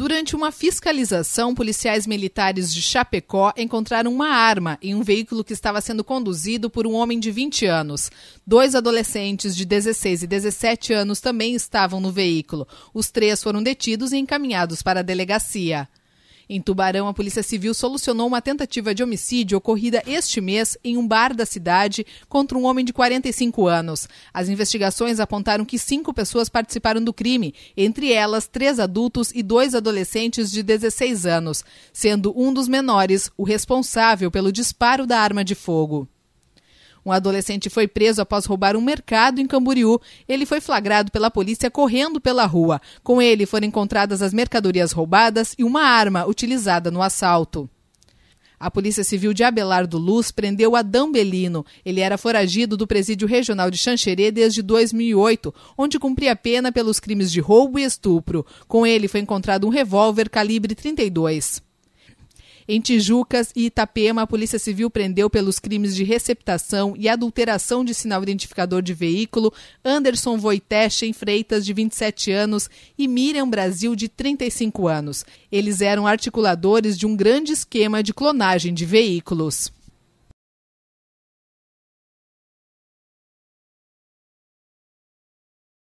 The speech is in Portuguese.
Durante uma fiscalização, policiais militares de Chapecó encontraram uma arma em um veículo que estava sendo conduzido por um homem de 20 anos. Dois adolescentes de 16 e 17 anos também estavam no veículo. Os três foram detidos e encaminhados para a delegacia. Em Tubarão, a Polícia Civil solucionou uma tentativa de homicídio ocorrida este mês em um bar da cidade contra um homem de 45 anos. As investigações apontaram que cinco pessoas participaram do crime, entre elas três adultos e dois adolescentes de 16 anos, sendo um dos menores o responsável pelo disparo da arma de fogo. Um adolescente foi preso após roubar um mercado em Camboriú. Ele foi flagrado pela polícia correndo pela rua. Com ele foram encontradas as mercadorias roubadas e uma arma utilizada no assalto. A Polícia Civil de Abelardo Luz prendeu Adão Belino. Ele era foragido do Presídio Regional de Xanxerê desde 2008, onde cumpria pena pelos crimes de roubo e estupro. Com ele foi encontrado um revólver calibre 32. Em Tijucas e Itapema, a Polícia Civil prendeu pelos crimes de receptação e adulteração de sinal identificador de veículo Anderson em Freitas, de 27 anos, e Miriam Brasil, de 35 anos. Eles eram articuladores de um grande esquema de clonagem de veículos.